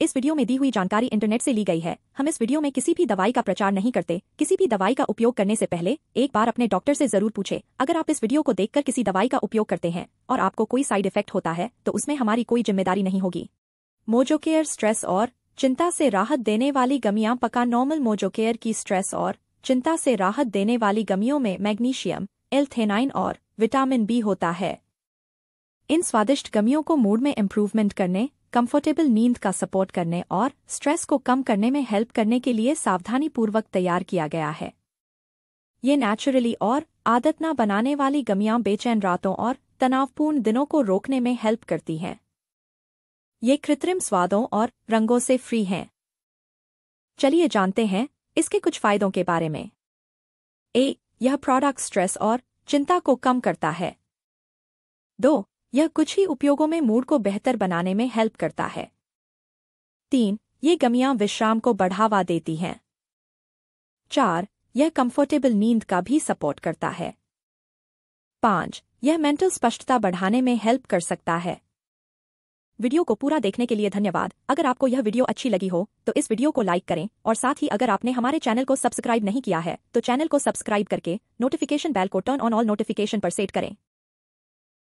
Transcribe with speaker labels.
Speaker 1: इस वीडियो में दी हुई जानकारी इंटरनेट से ली गई है हम इस वीडियो में किसी भी दवाई का प्रचार नहीं करते किसी भी दवाई का उपयोग करने से पहले एक बार अपने डॉक्टर से जरूर पूछे अगर आप इस वीडियो को देखकर किसी दवाई का उपयोग करते हैं और आपको कोई साइड इफेक्ट होता है तो उसमें हमारी कोई जिम्मेदारी नहीं होगी मोजोकेयर स्ट्रेस और चिंता से राहत देने वाली गमियां पका नॉर्मल मोजोकेयर की स्ट्रेस और चिंता से राहत देने वाली गमियों में मैग्नीशियम एल्थेनाइन और विटामिन बी होता है इन स्वादिष्ट गमियों को मूड में इम्प्रूवमेंट करने कंफर्टेबल नींद का सपोर्ट करने और स्ट्रेस को कम करने में हेल्प करने के लिए सावधानीपूर्वक तैयार किया गया है ये नेचुरली और आदत बनाने वाली गमियां बेचैन रातों और तनावपूर्ण दिनों को रोकने में हेल्प करती हैं ये कृत्रिम स्वादों और रंगों से फ्री हैं चलिए जानते हैं इसके कुछ फायदों के बारे में ए यह प्रोडक्ट स्ट्रेस और चिंता को कम करता है दो यह कुछ ही उपयोगों में मूड को बेहतर बनाने में हेल्प करता है तीन ये गमियां विश्राम को बढ़ावा देती हैं चार यह कंफर्टेबल नींद का भी सपोर्ट करता है पांच यह मेंटल स्पष्टता बढ़ाने में हेल्प कर सकता है वीडियो को पूरा देखने के लिए धन्यवाद अगर आपको यह वीडियो अच्छी लगी हो तो इस वीडियो को लाइक करें और साथ ही अगर आपने हमारे चैनल को सब्सक्राइब नहीं किया है तो चैनल को सब्सक्राइब करके नोटिफिकेशन बेल को टर्न ऑन ऑल नोटिफिकेशन पर सेट करें